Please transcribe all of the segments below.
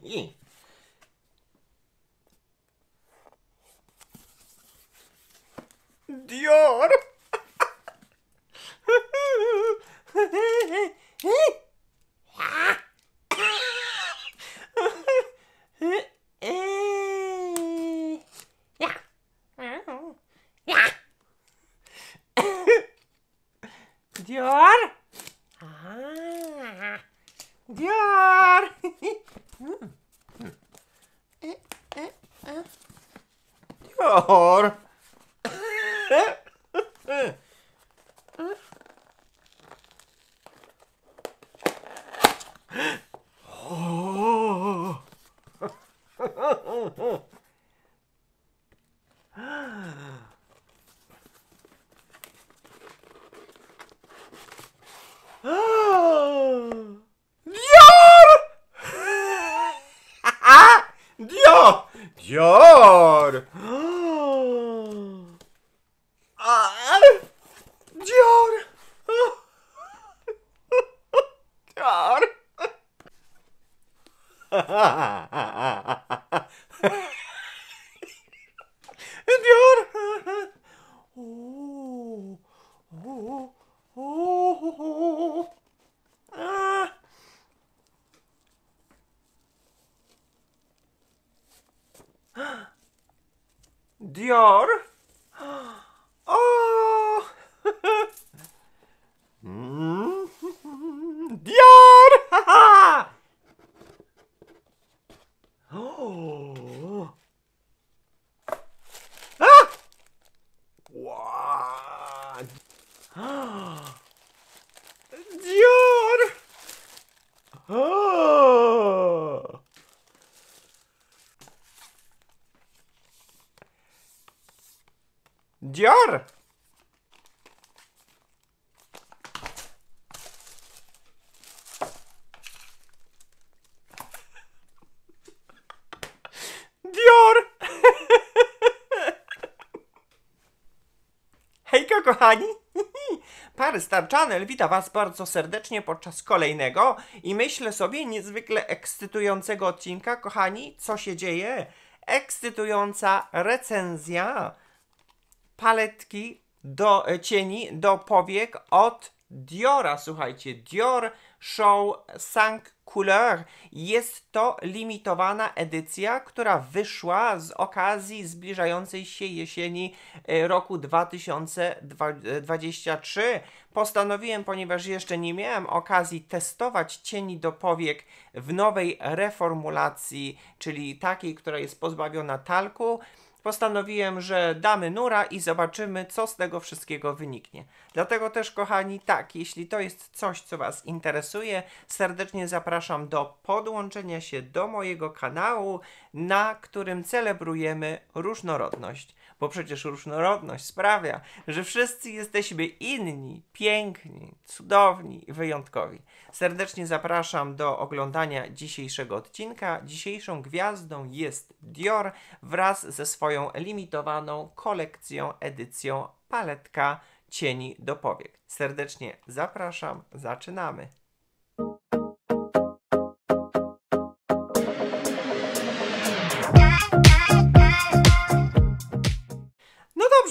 うん。Yo! Dior! Dior! Hejka, kochani! Stary Star Channel wita Was bardzo serdecznie podczas kolejnego i myślę sobie niezwykle ekscytującego odcinka. Kochani, co się dzieje? Ekscytująca recenzja paletki do e, cieni, do powiek od Diora. Słuchajcie, Dior show Sang Couleur. Jest to limitowana edycja, która wyszła z okazji zbliżającej się jesieni e, roku 2023. E, Postanowiłem, ponieważ jeszcze nie miałem okazji testować cieni do powiek w nowej reformulacji, czyli takiej, która jest pozbawiona talku, postanowiłem, że damy nura i zobaczymy, co z tego wszystkiego wyniknie. Dlatego też, kochani, tak, jeśli to jest coś, co Was interesuje, serdecznie zapraszam do podłączenia się do mojego kanału, na którym celebrujemy różnorodność bo przecież różnorodność sprawia, że wszyscy jesteśmy inni, piękni, cudowni i wyjątkowi. Serdecznie zapraszam do oglądania dzisiejszego odcinka. Dzisiejszą gwiazdą jest Dior wraz ze swoją limitowaną kolekcją, edycją paletka cieni do powiek. Serdecznie zapraszam, zaczynamy.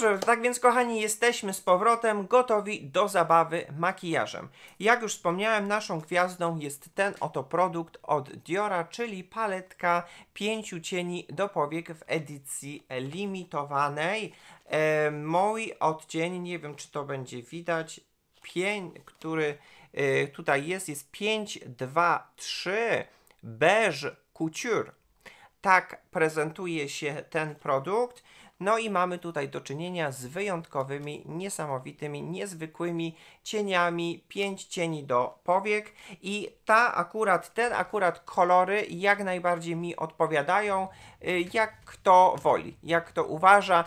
Dobrze, tak więc kochani, jesteśmy z powrotem gotowi do zabawy makijażem. Jak już wspomniałem, naszą gwiazdą jest ten oto produkt od Diora, czyli paletka pięciu cieni do powiek w edycji limitowanej. E, mój odcień, nie wiem czy to będzie widać, pień, który e, tutaj jest, jest 523 beige couture. Tak prezentuje się ten produkt. No i mamy tutaj do czynienia z wyjątkowymi, niesamowitymi, niezwykłymi cieniami, pięć cieni do powiek i ta akurat, ten akurat kolory jak najbardziej mi odpowiadają, y, jak kto woli, jak kto uważa.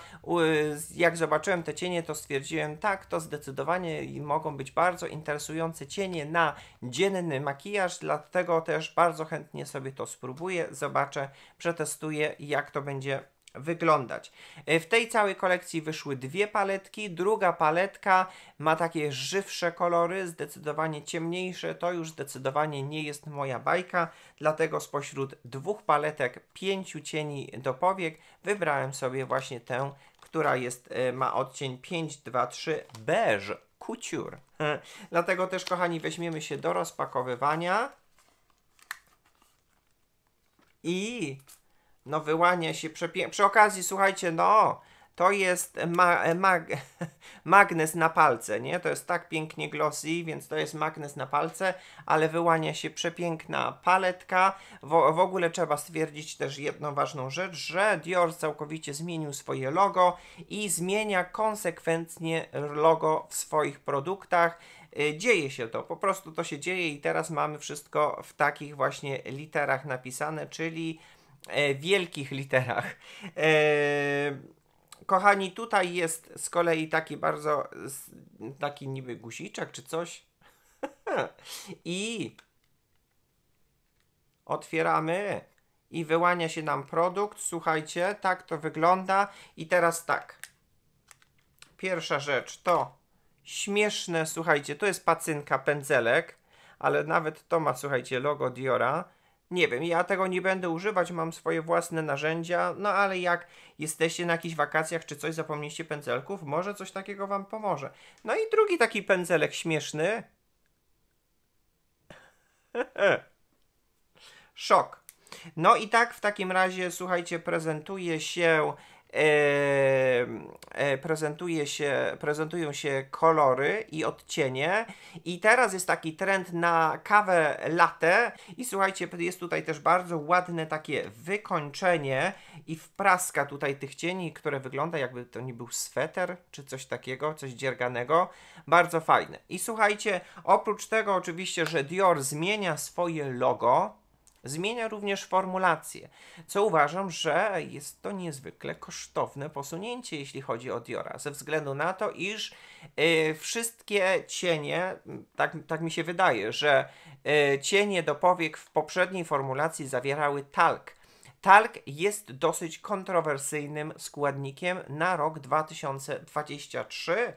Jak zobaczyłem te cienie, to stwierdziłem, tak, to zdecydowanie mogą być bardzo interesujące cienie na dzienny makijaż, dlatego też bardzo chętnie sobie to spróbuję, zobaczę, przetestuję, jak to będzie wyglądać. E, w tej całej kolekcji wyszły dwie paletki. Druga paletka ma takie żywsze kolory, zdecydowanie ciemniejsze. To już zdecydowanie nie jest moja bajka, dlatego spośród dwóch paletek, pięciu cieni do powiek, wybrałem sobie właśnie tę, która jest, e, ma odcień 523 beige couture. Dlatego też, kochani, weźmiemy się do rozpakowywania. I no wyłania się przepięknie. Przy okazji, słuchajcie, no to jest ma mag magnes na palce, nie? To jest tak pięknie glossy, więc to jest magnes na palce, ale wyłania się przepiękna paletka. W, w ogóle trzeba stwierdzić też jedną ważną rzecz, że Dior całkowicie zmienił swoje logo i zmienia konsekwentnie logo w swoich produktach y, dzieje się to, po prostu to się dzieje i teraz mamy wszystko w takich właśnie literach napisane, czyli e, wielkich literach. E, kochani, tutaj jest z kolei taki bardzo, taki niby guziczek czy coś. I otwieramy i wyłania się nam produkt. Słuchajcie, tak to wygląda. I teraz tak. Pierwsza rzecz to śmieszne, słuchajcie, to jest pacynka, pędzelek, ale nawet to ma, słuchajcie, logo Diora. Nie wiem, ja tego nie będę używać, mam swoje własne narzędzia, no ale jak jesteście na jakichś wakacjach czy coś, zapomnieliście pędzelków, może coś takiego Wam pomoże. No i drugi taki pędzelek śmieszny. Szok. No i tak w takim razie, słuchajcie, prezentuje się E, e, prezentuje się, prezentują się kolory i odcienie. I teraz jest taki trend na kawę latte. I słuchajcie, jest tutaj też bardzo ładne takie wykończenie i wpraska tutaj tych cieni, które wygląda jakby to nie był sweter czy coś takiego, coś dzierganego. Bardzo fajne. I słuchajcie, oprócz tego oczywiście, że Dior zmienia swoje logo, Zmienia również formulację, co uważam, że jest to niezwykle kosztowne posunięcie, jeśli chodzi o Diora, ze względu na to, iż y, wszystkie cienie, tak, tak mi się wydaje, że y, cienie do powiek w poprzedniej formulacji zawierały talk. Talk jest dosyć kontrowersyjnym składnikiem na rok 2023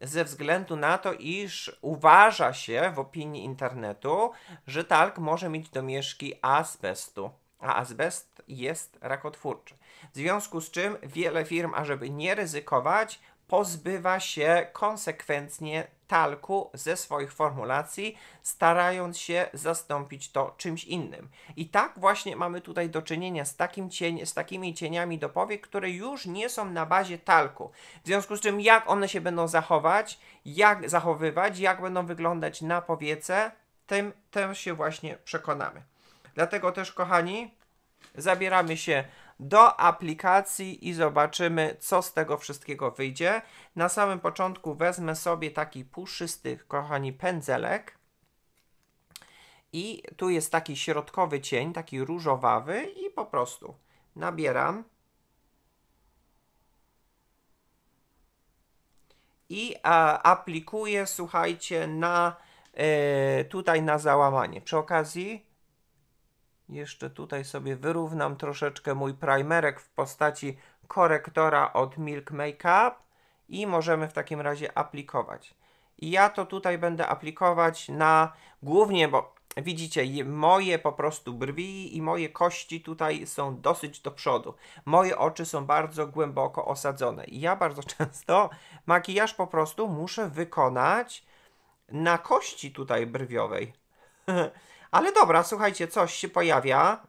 ze względu na to, iż uważa się w opinii internetu, że talk może mieć domieszki azbestu, a azbest jest rakotwórczy. W związku z czym wiele firm, ażeby nie ryzykować, pozbywa się konsekwentnie talku ze swoich formulacji, starając się zastąpić to czymś innym. I tak właśnie mamy tutaj do czynienia z, takim cień, z takimi cieniami do powiek, które już nie są na bazie talku. W związku z czym, jak one się będą zachować, jak zachowywać, jak będą wyglądać na powiece, tym, tym się właśnie przekonamy. Dlatego też, kochani, zabieramy się do aplikacji i zobaczymy, co z tego wszystkiego wyjdzie. Na samym początku wezmę sobie taki puszysty, kochani, pędzelek. I tu jest taki środkowy cień, taki różowawy i po prostu nabieram. I a, aplikuję, słuchajcie, na, y, tutaj na załamanie. Przy okazji jeszcze tutaj sobie wyrównam troszeczkę mój primerek w postaci korektora od Milk Makeup i możemy w takim razie aplikować. I ja to tutaj będę aplikować na głównie, bo widzicie, moje po prostu brwi i moje kości tutaj są dosyć do przodu. Moje oczy są bardzo głęboko osadzone. I ja bardzo często makijaż po prostu muszę wykonać na kości tutaj brwiowej. Ale dobra, słuchajcie, coś się pojawia.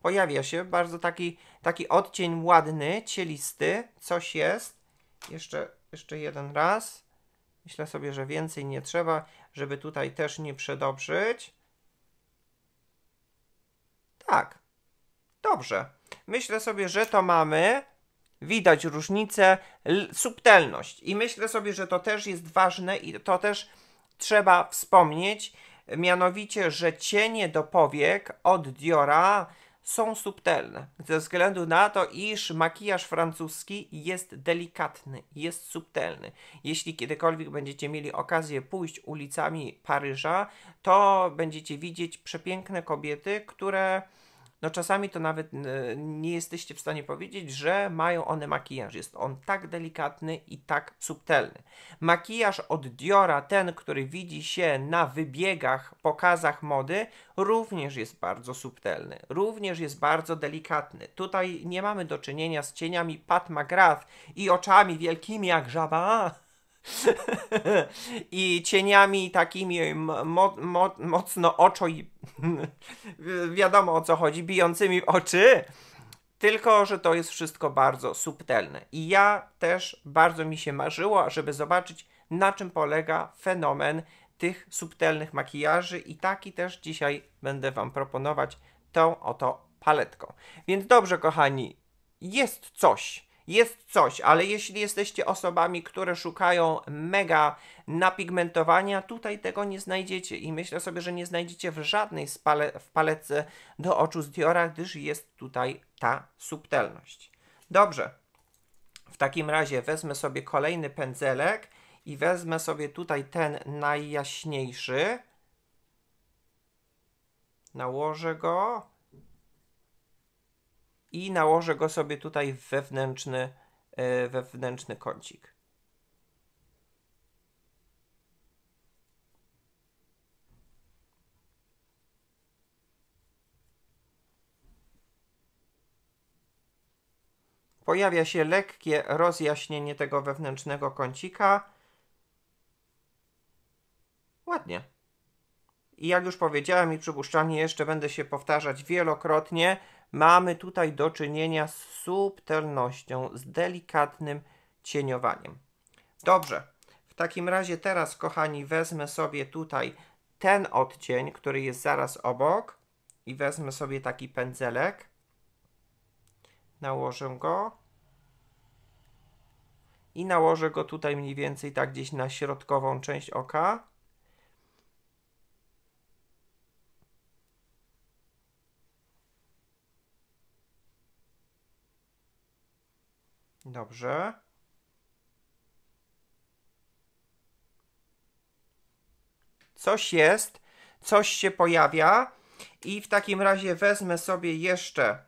Pojawia się bardzo taki, taki odcień ładny, cielisty. Coś jest. Jeszcze, jeszcze jeden raz. Myślę sobie, że więcej nie trzeba, żeby tutaj też nie przedobrzyć. Tak. Dobrze. Myślę sobie, że to mamy. Widać różnicę, subtelność. I myślę sobie, że to też jest ważne i to też trzeba wspomnieć, mianowicie, że cienie do powiek od Diora są subtelne, ze względu na to, iż makijaż francuski jest delikatny, jest subtelny. Jeśli kiedykolwiek będziecie mieli okazję pójść ulicami Paryża, to będziecie widzieć przepiękne kobiety, które no czasami to nawet nie jesteście w stanie powiedzieć, że mają one makijaż. Jest on tak delikatny i tak subtelny. Makijaż od Diora, ten, który widzi się na wybiegach, pokazach mody, również jest bardzo subtelny, również jest bardzo delikatny. Tutaj nie mamy do czynienia z cieniami Pat McGrath i oczami wielkimi jak żaba i cieniami takimi mo mo mocno oczo i wiadomo o co chodzi, bijącymi w oczy. Tylko, że to jest wszystko bardzo subtelne. I ja też bardzo mi się marzyło, żeby zobaczyć, na czym polega fenomen tych subtelnych makijaży, i taki też dzisiaj będę Wam proponować tą oto paletką. Więc dobrze, kochani, jest coś, jest coś, ale jeśli jesteście osobami, które szukają mega napigmentowania, tutaj tego nie znajdziecie i myślę sobie, że nie znajdziecie w żadnej spale, w paletce do oczu z Diora, gdyż jest tutaj ta subtelność. Dobrze, w takim razie wezmę sobie kolejny pędzelek i wezmę sobie tutaj ten najjaśniejszy. Nałożę go i nałożę go sobie tutaj w wewnętrzny, e, wewnętrzny kącik. Pojawia się lekkie rozjaśnienie tego wewnętrznego kącika. Ładnie. I jak już powiedziałem i przypuszczalnie jeszcze będę się powtarzać wielokrotnie, Mamy tutaj do czynienia z subtelnością, z delikatnym cieniowaniem. Dobrze, w takim razie teraz, kochani, wezmę sobie tutaj ten odcień, który jest zaraz obok i wezmę sobie taki pędzelek. Nałożę go i nałożę go tutaj mniej więcej tak gdzieś na środkową część oka. Dobrze. Coś jest, coś się pojawia i w takim razie wezmę sobie jeszcze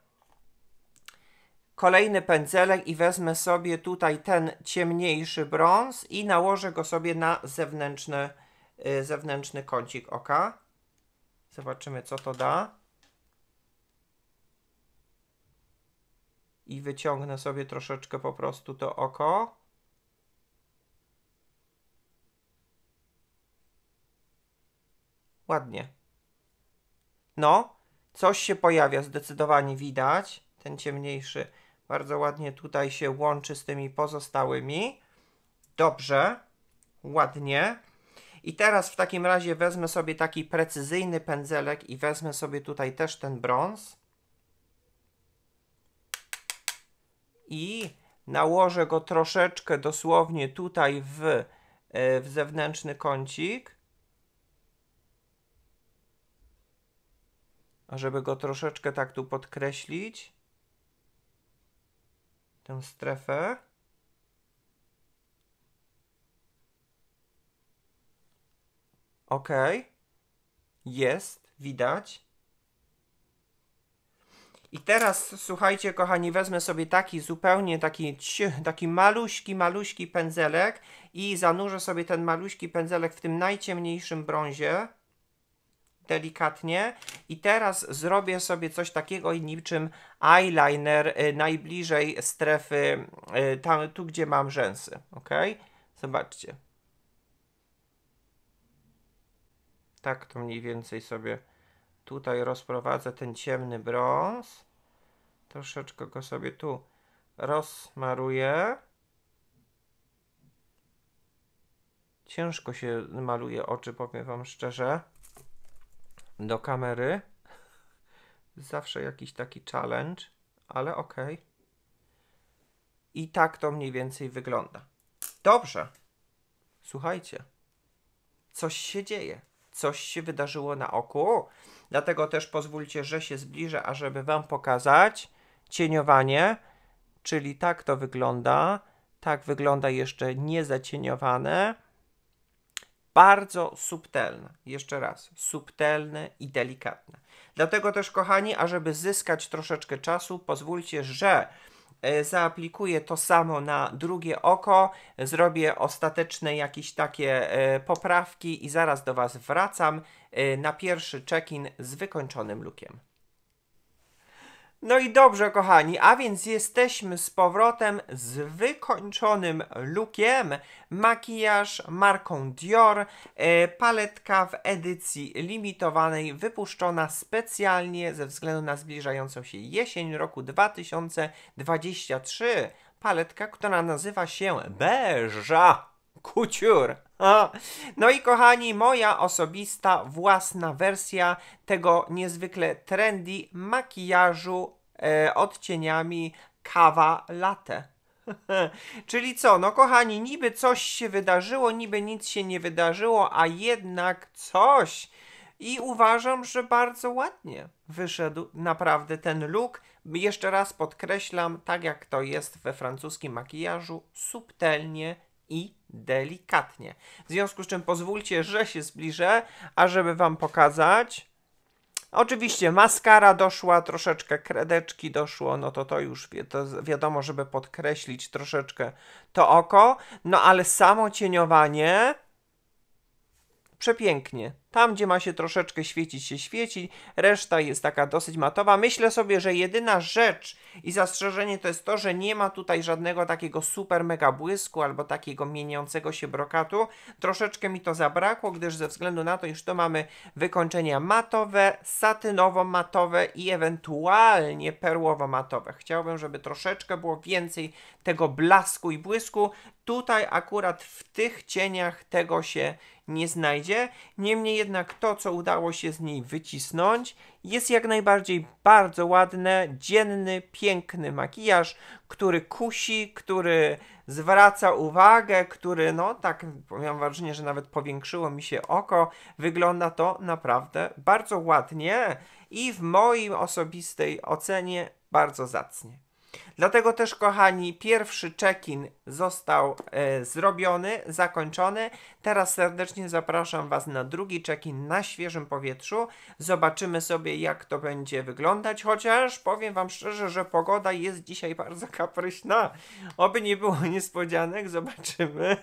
kolejny pędzelek i wezmę sobie tutaj ten ciemniejszy brąz i nałożę go sobie na zewnętrzny, y, zewnętrzny kącik oka. Zobaczymy co to da. i wyciągnę sobie troszeczkę po prostu to oko. Ładnie. No, coś się pojawia, zdecydowanie widać. Ten ciemniejszy bardzo ładnie tutaj się łączy z tymi pozostałymi. Dobrze, ładnie. I teraz w takim razie wezmę sobie taki precyzyjny pędzelek i wezmę sobie tutaj też ten brąz. i nałożę go troszeczkę dosłownie tutaj w, e, w zewnętrzny kącik, żeby go troszeczkę tak tu podkreślić, tę strefę. Ok, jest, widać. I teraz, słuchajcie, kochani, wezmę sobie taki zupełnie taki, taki maluśki, maluśki pędzelek i zanurzę sobie ten maluśki pędzelek w tym najciemniejszym brązie delikatnie i teraz zrobię sobie coś takiego i niczym eyeliner y, najbliżej strefy, y, tam, tu gdzie mam rzęsy, ok? Zobaczcie. Tak to mniej więcej sobie tutaj rozprowadzę ten ciemny brąz. Troszeczkę go sobie tu rozmaruję. Ciężko się maluje oczy, powiem Wam szczerze. Do kamery. Zawsze jakiś taki challenge, ale ok. I tak to mniej więcej wygląda. Dobrze. Słuchajcie, coś się dzieje coś się wydarzyło na oku. Dlatego też pozwólcie, że się zbliżę, ażeby Wam pokazać cieniowanie, czyli tak to wygląda. Tak wygląda jeszcze niezacieniowane. Bardzo subtelne, jeszcze raz, subtelne i delikatne. Dlatego też, kochani, ażeby zyskać troszeczkę czasu, pozwólcie, że E, zaaplikuję to samo na drugie oko, zrobię ostateczne jakieś takie e, poprawki i zaraz do Was wracam e, na pierwszy check-in z wykończonym lukiem. No i dobrze, kochani, a więc jesteśmy z powrotem z wykończonym lookiem. Makijaż marką Dior, e, paletka w edycji limitowanej, wypuszczona specjalnie ze względu na zbliżającą się jesień roku 2023. Paletka, która nazywa się Beża. Kuciur. No i kochani, moja osobista własna wersja tego niezwykle trendy makijażu e, odcieniami kawa latte. Czyli co, no kochani, niby coś się wydarzyło, niby nic się nie wydarzyło, a jednak coś. I uważam, że bardzo ładnie wyszedł naprawdę ten look. Jeszcze raz podkreślam, tak jak to jest we francuskim makijażu, subtelnie, i delikatnie. W związku z czym pozwólcie, że się zbliżę, ażeby Wam pokazać. Oczywiście maskara doszła, troszeczkę kredeczki doszło, no to to już wi to wiadomo, żeby podkreślić troszeczkę to oko. No ale samo cieniowanie przepięknie. Tam, gdzie ma się troszeczkę świecić, się świeci, reszta jest taka dosyć matowa. Myślę sobie, że jedyna rzecz i zastrzeżenie to jest to, że nie ma tutaj żadnego takiego super mega błysku albo takiego mieniącego się brokatu. Troszeczkę mi to zabrakło, gdyż ze względu na to, iż to mamy wykończenia matowe, satynowo-matowe i ewentualnie perłowo-matowe. Chciałbym, żeby troszeczkę było więcej tego blasku i błysku. Tutaj akurat w tych cieniach tego się nie znajdzie. Niemniej jednak to, co udało się z niej wycisnąć, jest jak najbardziej bardzo ładne, dzienny, piękny makijaż, który kusi, który zwraca uwagę, który, no tak, miałam wrażenie, że nawet powiększyło mi się oko. Wygląda to naprawdę bardzo ładnie i w mojej osobistej ocenie bardzo zacnie. Dlatego też, kochani, pierwszy check-in został e, zrobiony, zakończony. Teraz serdecznie zapraszam Was na drugi check-in na świeżym powietrzu. Zobaczymy sobie, jak to będzie wyglądać, chociaż powiem Wam szczerze, że pogoda jest dzisiaj bardzo kapryśna. Oby nie było niespodzianek, zobaczymy.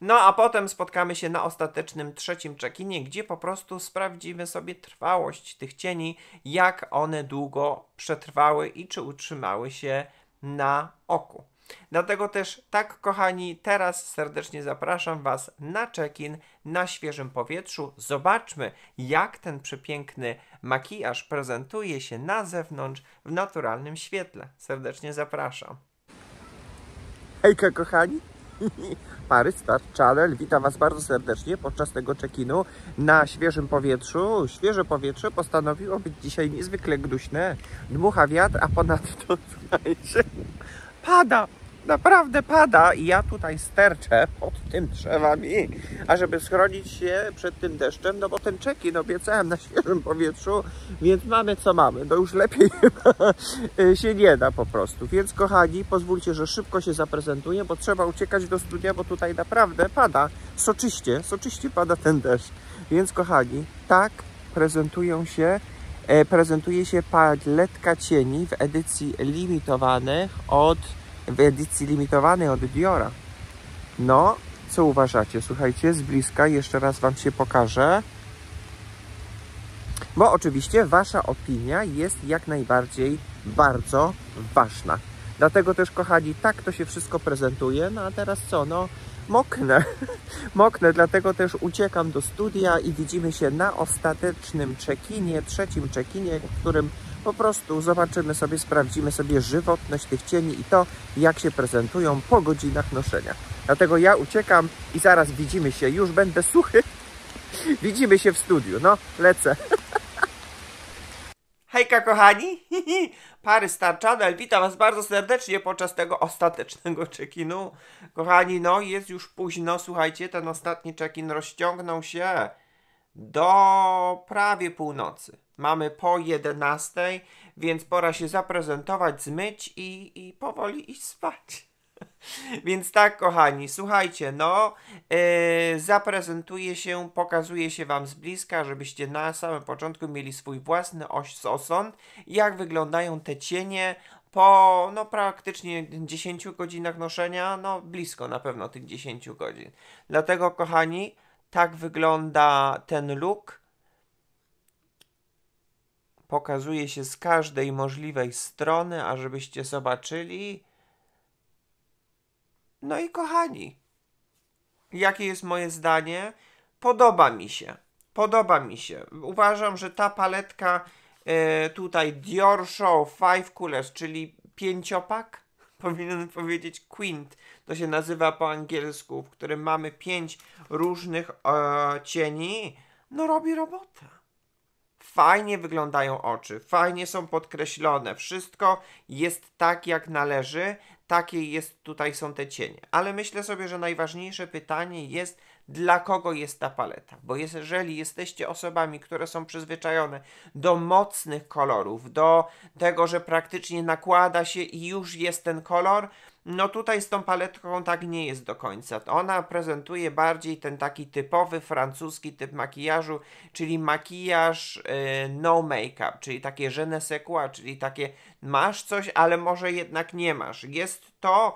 No a potem spotkamy się na ostatecznym trzecim check-inie, gdzie po prostu sprawdzimy sobie trwałość tych cieni, jak one długo przetrwały i czy utrzymały się na oku. Dlatego też tak, kochani, teraz serdecznie zapraszam Was na check-in na świeżym powietrzu. Zobaczmy, jak ten przepiękny makijaż prezentuje się na zewnątrz w naturalnym świetle. Serdecznie zapraszam. Hejka, kochani! Paris Star Channel. Witam Was bardzo serdecznie podczas tego check-inu na świeżym powietrzu. Świeże powietrze postanowiło być dzisiaj niezwykle gnuśne. Dmucha wiatr, a ponadto, słuchajcie, pada naprawdę pada i ja tutaj sterczę pod tym drzewami, a żeby schronić się przed tym deszczem, no bo ten no obiecałem na świeżym powietrzu, więc mamy co mamy, no już lepiej się nie da po prostu. Więc kochani, pozwólcie, że szybko się zaprezentuję, bo trzeba uciekać do studia, bo tutaj naprawdę pada, soczyście, soczyście pada ten deszcz. Więc kochani, tak prezentują się e, prezentuje się paletka cieni w edycji limitowanych od w edycji limitowanej od Diora. No, co uważacie? Słuchajcie, z bliska jeszcze raz Wam się pokażę. Bo oczywiście Wasza opinia jest jak najbardziej bardzo ważna. Dlatego też, kochani, tak to się wszystko prezentuje. No a teraz co? No, moknę. moknę, dlatego też uciekam do studia i widzimy się na ostatecznym czekinie, trzecim czekinie, w którym po prostu zobaczymy sobie, sprawdzimy sobie żywotność tych cieni i to, jak się prezentują po godzinach noszenia. Dlatego ja uciekam i zaraz widzimy się. Już będę suchy. Widzimy się w studiu. No, lecę. Hejka kochani, pary Star Channel, witam was bardzo serdecznie podczas tego ostatecznego check-inu. Kochani, no jest już późno, słuchajcie, ten ostatni check-in rozciągnął się do prawie północy. Mamy po 11, więc pora się zaprezentować, zmyć i, i powoli iść spać. Więc tak, kochani, słuchajcie, no, yy, zaprezentuję się, pokazuję się Wam z bliska, żebyście na samym początku mieli swój własny oś osąd, jak wyglądają te cienie po, no, praktycznie 10 godzinach noszenia, no, blisko na pewno tych 10 godzin. Dlatego, kochani, tak wygląda ten look pokazuje się z każdej możliwej strony, ażebyście zobaczyli. No i kochani, jakie jest moje zdanie? Podoba mi się. Podoba mi się. Uważam, że ta paletka y, tutaj Dior Show Five Coolers, czyli pięciopak, powinien powiedzieć quint. To się nazywa po angielsku, w którym mamy pięć różnych e, cieni. No robi robotę. Fajnie wyglądają oczy, fajnie są podkreślone, wszystko jest tak jak należy, takie jest tutaj są te cienie. Ale myślę sobie, że najważniejsze pytanie jest, dla kogo jest ta paleta. Bo jeżeli jesteście osobami, które są przyzwyczajone do mocnych kolorów, do tego, że praktycznie nakłada się i już jest ten kolor, no tutaj z tą paletką tak nie jest do końca. Ona prezentuje bardziej ten taki typowy francuski typ makijażu, czyli makijaż yy, no make-up, czyli takie je ne sais quoi, czyli takie masz coś, ale może jednak nie masz. Jest to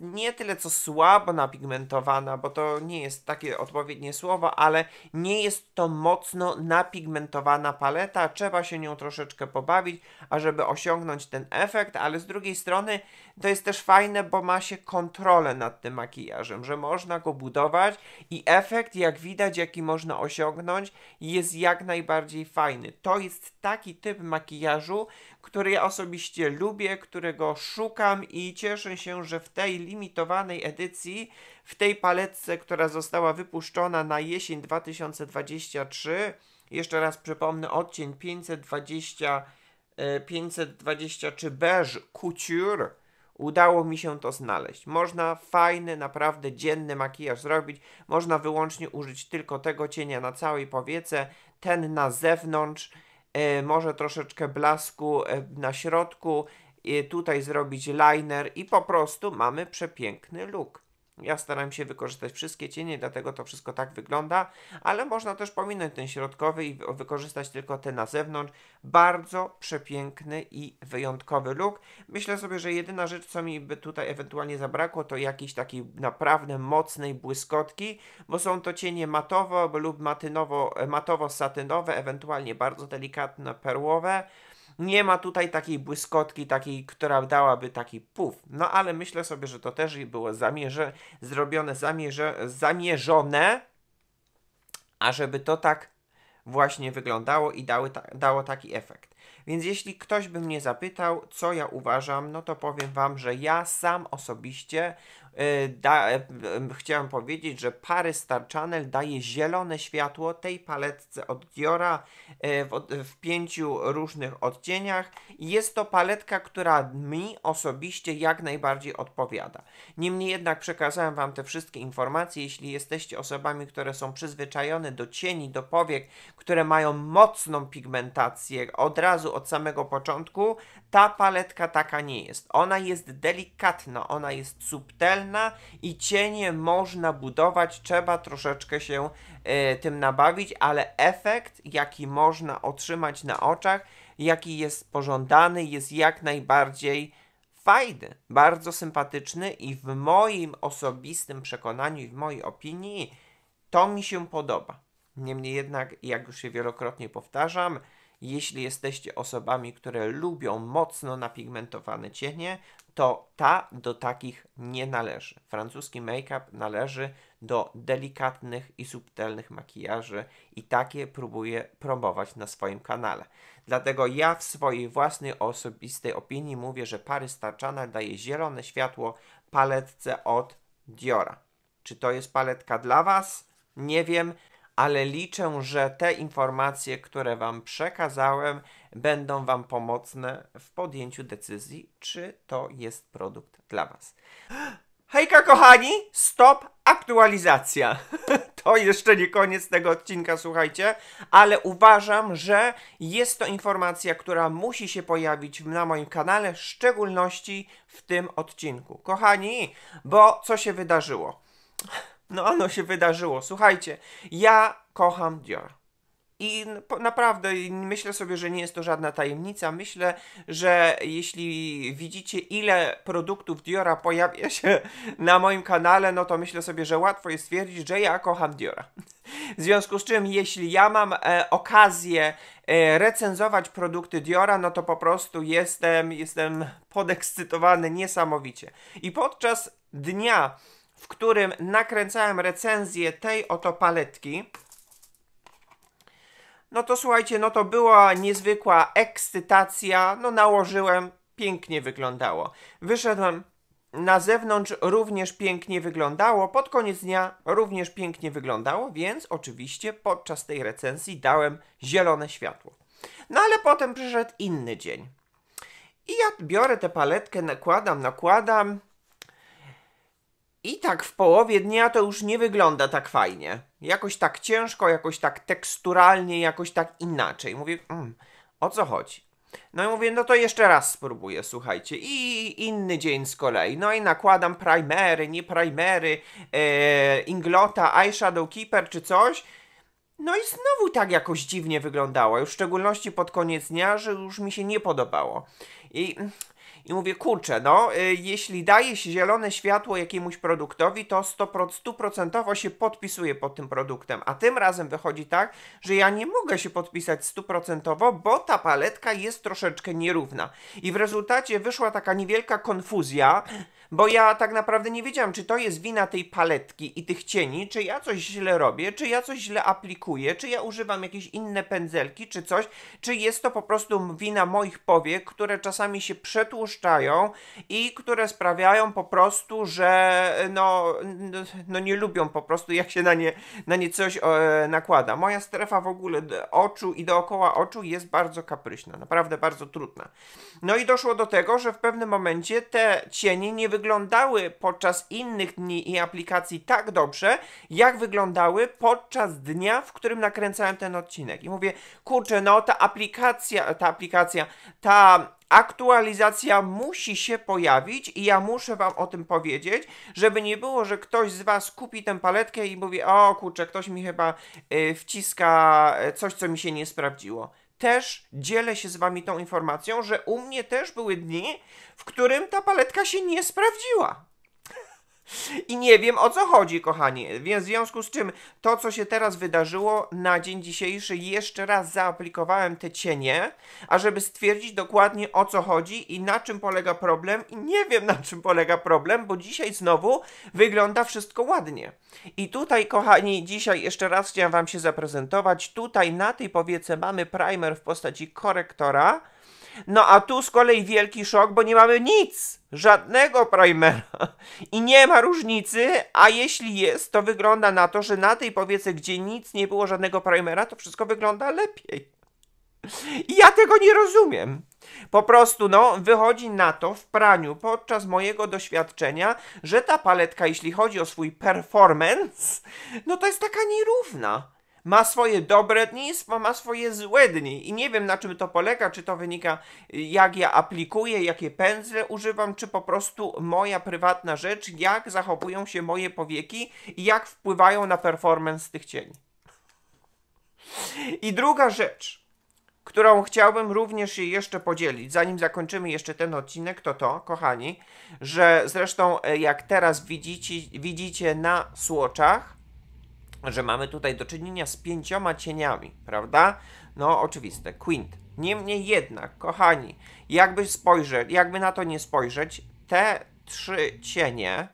nie tyle co słabo napigmentowana, bo to nie jest takie odpowiednie słowo, ale nie jest to mocno napigmentowana paleta. Trzeba się nią troszeczkę pobawić, ażeby osiągnąć ten efekt, ale z drugiej strony to jest też fajne, bo ma się kontrolę nad tym makijażem, że można go budować i efekt, jak widać, jaki można osiągnąć, jest jak najbardziej fajny. To jest taki typ makijażu, który ja osobiście lubię, którego szukam i cieszę się, że w tej limitowanej edycji, w tej paletce, która została wypuszczona na jesień 2023, jeszcze raz przypomnę, odcień 520, 523 beige couture, Udało mi się to znaleźć. Można fajny, naprawdę dzienny makijaż zrobić. Można wyłącznie użyć tylko tego cienia na całej powiece, ten na zewnątrz E, może troszeczkę blasku e, na środku, e, tutaj zrobić liner i po prostu mamy przepiękny look. Ja staram się wykorzystać wszystkie cienie, dlatego to wszystko tak wygląda, ale można też pominąć ten środkowy i wykorzystać tylko te na zewnątrz. Bardzo przepiękny i wyjątkowy look. Myślę sobie, że jedyna rzecz, co mi by tutaj ewentualnie zabrakło, to jakiejś takiej naprawdę mocnej błyskotki, bo są to cienie matowo lub matynowo, matowo-satynowe, ewentualnie bardzo delikatne perłowe. Nie ma tutaj takiej błyskotki, takiej, która dałaby taki puf. No ale myślę sobie, że to też było zamierze, zrobione zamierze, zamierzone, ażeby to tak właśnie wyglądało i dały, ta, dało taki efekt. Więc jeśli ktoś by mnie zapytał, co ja uważam, no to powiem Wam, że ja sam osobiście y, da, y, y, chciałem powiedzieć, że pary Star Channel daje zielone światło tej paletce od Diora w, w, pięciu różnych odcieniach. Jest to paletka, która mi osobiście jak najbardziej odpowiada. Niemniej jednak przekazałem Wam te wszystkie informacje. Jeśli jesteście osobami, które są przyzwyczajone do cieni, do powiek, które mają mocną pigmentację, od razu od samego początku, ta paletka taka nie jest. Ona jest delikatna, ona jest subtelna i cienie można budować, trzeba troszeczkę się y, tym nabawić, ale efekt, jaki można otrzymać na oczach, jaki jest pożądany, jest jak najbardziej fajny, bardzo sympatyczny i w moim osobistym przekonaniu i w mojej opinii to mi się podoba. Niemniej jednak, jak już się wielokrotnie powtarzam, jeśli jesteście osobami, które lubią mocno napigmentowane cienie, to ta do takich nie należy. Francuski make-up należy do delikatnych i subtelnych makijaży i takie próbuję promować na swoim kanale. Dlatego ja w swojej własnej osobistej opinii mówię, że Paris Tarczana daje zielone światło paletce od Diora. Czy to jest paletka dla Was? Nie wiem, ale liczę, że te informacje, które Wam przekazałem, będą Wam pomocne w podjęciu decyzji, czy to jest produkt dla Was. Hejka kochani, stop, aktualizacja. To jeszcze nie koniec tego odcinka, słuchajcie, ale uważam, że jest to informacja, która musi się pojawić na moim kanale, w szczególności w tym odcinku. Kochani, bo co się wydarzyło? No ono się wydarzyło. Słuchajcie, ja kocham Dior. I naprawdę myślę sobie, że nie jest to żadna tajemnica. Myślę, że jeśli widzicie, ile produktów Diora pojawia się na moim kanale, no to myślę sobie, że łatwo jest stwierdzić, że ja kocham Diora. W związku z czym, jeśli ja mam e, okazję e, recenzować produkty Diora, no to po prostu jestem, jestem podekscytowany niesamowicie. I podczas dnia w którym nakręcałem recenzję tej oto paletki. No to słuchajcie, no to była niezwykła ekscytacja, no nałożyłem, pięknie wyglądało. Wyszedłem na zewnątrz również pięknie wyglądało, pod koniec dnia również pięknie wyglądało, więc oczywiście podczas tej recenzji dałem zielone światło. No ale potem przyszedł inny dzień. I ja biorę tę paletkę, nakładam, nakładam, i tak w połowie dnia to już nie wygląda tak fajnie. Jakoś tak ciężko, jakoś tak teksturalnie, jakoś tak inaczej. Mówię, mm, o co chodzi? No i mówię, no to jeszcze raz spróbuję, słuchajcie. I inny dzień z kolei. No i nakładam primery, nie primery, e, Inglota, Eyeshadow Keeper czy coś. No i znowu tak jakoś dziwnie wyglądało, już w szczególności pod koniec dnia, że już mi się nie podobało. I mm, i mówię, kurczę, no, y, jeśli daje się zielone światło jakiemuś produktowi, to 100% się podpisuje pod tym produktem. A tym razem wychodzi tak, że ja nie mogę się podpisać 100%, bo ta paletka jest troszeczkę nierówna. I w rezultacie wyszła taka niewielka konfuzja, bo ja tak naprawdę nie wiedziałam, czy to jest wina tej paletki i tych cieni, czy ja coś źle robię, czy ja coś źle aplikuję, czy ja używam jakieś inne pędzelki, czy coś, czy jest to po prostu wina moich powiek, które czasami się przetłuszczają i które sprawiają po prostu, że no, no nie lubią po prostu, jak się na nie, na nie coś e, nakłada. Moja strefa w ogóle oczu i dookoła oczu jest bardzo kapryśna, naprawdę bardzo trudna. No i doszło do tego, że w pewnym momencie te cienie nie wyglądają wyglądały podczas innych dni i aplikacji tak dobrze, jak wyglądały podczas dnia, w którym nakręcałem ten odcinek. I mówię, kurczę, no ta aplikacja, ta aplikacja, ta aktualizacja musi się pojawić i ja muszę Wam o tym powiedzieć, żeby nie było, że ktoś z Was kupi tę paletkę i mówi, o kurczę, ktoś mi chyba y, wciska y, coś, co mi się nie sprawdziło też dzielę się z Wami tą informacją, że u mnie też były dni, w którym ta paletka się nie sprawdziła. I nie wiem o co chodzi, kochani. Więc w związku z czym to, co się teraz wydarzyło na dzień dzisiejszy, jeszcze raz zaaplikowałem te cienie, ażeby stwierdzić dokładnie o co chodzi i na czym polega problem. I nie wiem na czym polega problem, bo dzisiaj znowu wygląda wszystko ładnie. I tutaj, kochani, dzisiaj jeszcze raz chciałem Wam się zaprezentować. Tutaj na tej powiece mamy primer w postaci korektora no a tu z kolei wielki szok, bo nie mamy nic, żadnego primera i nie ma różnicy, a jeśli jest, to wygląda na to, że na tej powiece, gdzie nic nie było, żadnego primera, to wszystko wygląda lepiej. I ja tego nie rozumiem. Po prostu, no, wychodzi na to w praniu podczas mojego doświadczenia, że ta paletka, jeśli chodzi o swój performance, no to jest taka nierówna ma swoje dobre dni, ma swoje złe dni i nie wiem na czym to polega, czy to wynika y, jak ja aplikuję, jakie pędzle używam, czy po prostu moja prywatna rzecz, jak zachowują się moje powieki i jak wpływają na performance tych cieni. I druga rzecz, którą chciałbym również się jeszcze podzielić, zanim zakończymy jeszcze ten odcinek, to to, kochani, że zresztą e, jak teraz widzicie, widzicie na słoczach, że mamy tutaj do czynienia z pięcioma cieniami, prawda? No, oczywiste, Quint. Niemniej jednak, kochani, jakby spojrzeć, jakby na to nie spojrzeć, te trzy cienie,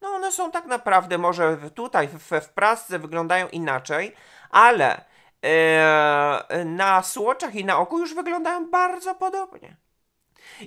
no one są tak naprawdę, może tutaj w, w prasce wyglądają inaczej, ale yy, na słoczach i na oku już wyglądają bardzo podobnie.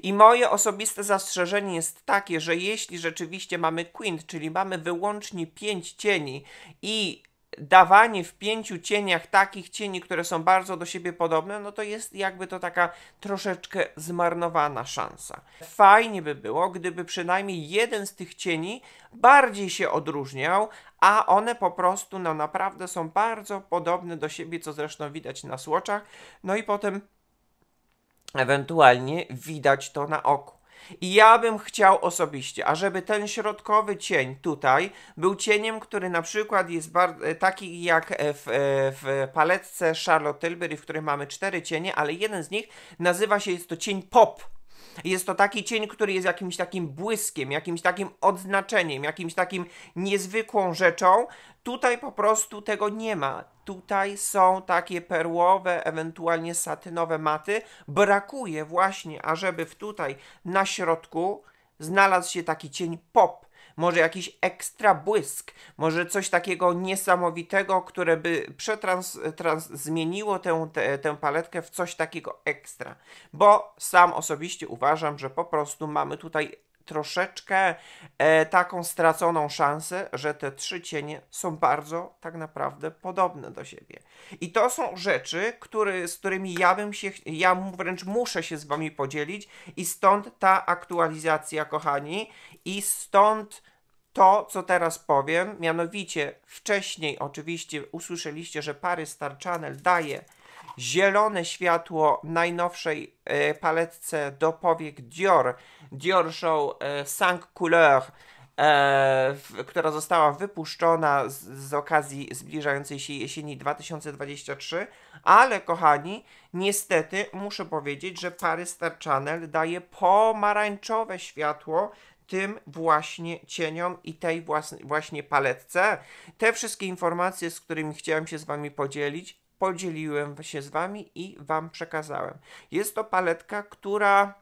I moje osobiste zastrzeżenie jest takie, że jeśli rzeczywiście mamy quint, czyli mamy wyłącznie pięć cieni i dawanie w pięciu cieniach takich cieni, które są bardzo do siebie podobne, no to jest jakby to taka troszeczkę zmarnowana szansa. Fajnie by było, gdyby przynajmniej jeden z tych cieni bardziej się odróżniał, a one po prostu no naprawdę są bardzo podobne do siebie, co zresztą widać na słoczach. No i potem Ewentualnie widać to na oku. I ja bym chciał osobiście, ażeby ten środkowy cień tutaj był cieniem, który na przykład jest taki jak w, w paletce Charlotte Tilbury, w której mamy cztery cienie, ale jeden z nich nazywa się, jest to cień pop jest to taki cień, który jest jakimś takim błyskiem, jakimś takim odznaczeniem, jakimś takim niezwykłą rzeczą. Tutaj po prostu tego nie ma. Tutaj są takie perłowe, ewentualnie satynowe maty. Brakuje właśnie, ażeby w tutaj na środku znalazł się taki cień pop może jakiś ekstra błysk, może coś takiego niesamowitego, które by przetrans, trans, zmieniło tę, te, tę paletkę w coś takiego ekstra. Bo sam osobiście uważam, że po prostu mamy tutaj troszeczkę e, taką straconą szansę, że te trzy cienie są bardzo tak naprawdę podobne do siebie. I to są rzeczy, który, z którymi ja bym się, ja wręcz muszę się z wami podzielić i stąd ta aktualizacja, kochani, i stąd to, co teraz powiem, mianowicie wcześniej oczywiście usłyszeliście, że pary Star Channel daje zielone światło najnowszej e, paletce do powiek Dior, Dior Show Sang e, Couleur, E, w, która została wypuszczona z, z, okazji zbliżającej się jesieni 2023, ale kochani, niestety muszę powiedzieć, że pary Star Channel daje pomarańczowe światło tym właśnie cieniom i tej właśnie paletce. Te wszystkie informacje, z którymi chciałem się z Wami podzielić, podzieliłem się z Wami i Wam przekazałem. Jest to paletka, która,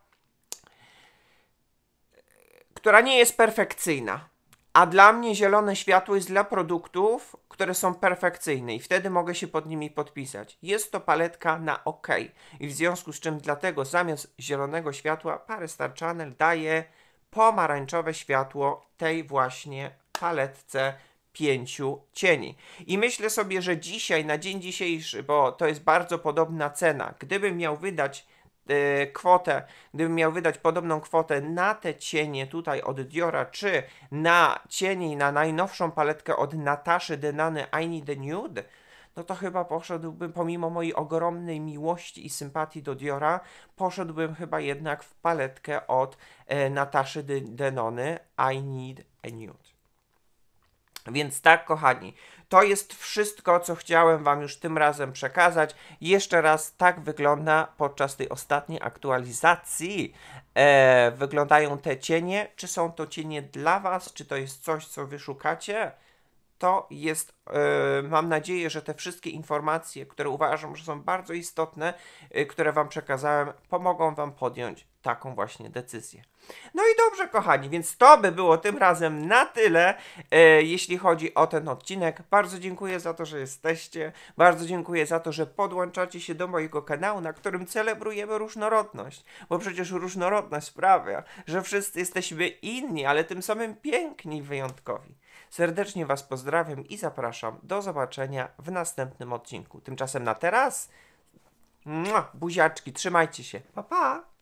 która nie jest perfekcyjna. A dla mnie zielone światło jest dla produktów, które są perfekcyjne i wtedy mogę się pod nimi podpisać. Jest to paletka na OK. I w związku z czym dlatego zamiast zielonego światła Star Channel daje pomarańczowe światło tej właśnie paletce pięciu cieni. I myślę sobie, że dzisiaj, na dzień dzisiejszy, bo to jest bardzo podobna cena, gdybym miał wydać y, kwotę, gdybym miał wydać podobną kwotę na te cienie tutaj od Diora, czy na cienie na najnowszą paletkę od Nataszy Denany I Need a Nude, no to chyba poszedłbym, pomimo mojej ogromnej miłości i sympatii do Diora, poszedłbym chyba jednak w paletkę od e, Nataszy Denony I Need a Nude. Więc tak, kochani, to jest wszystko, co chciałem Wam już tym razem przekazać. Jeszcze raz, tak wygląda podczas tej ostatniej aktualizacji. E, wyglądają te cienie. Czy są to cienie dla Was? Czy to jest coś, co wyszukacie? To jest, e, mam nadzieję, że te wszystkie informacje, które uważam, że są bardzo istotne, e, które Wam przekazałem, pomogą Wam podjąć taką właśnie decyzję. No i dobrze, kochani, więc to by było tym razem na tyle, e, jeśli chodzi o ten odcinek. Bardzo dziękuję za to, że jesteście. Bardzo dziękuję za to, że podłączacie się do mojego kanału, na którym celebrujemy różnorodność, bo przecież różnorodność sprawia, że wszyscy jesteśmy inni, ale tym samym piękni i wyjątkowi. Serdecznie Was pozdrawiam i zapraszam do zobaczenia w następnym odcinku. Tymczasem na teraz. buziaczki, trzymajcie się. Pa, pa!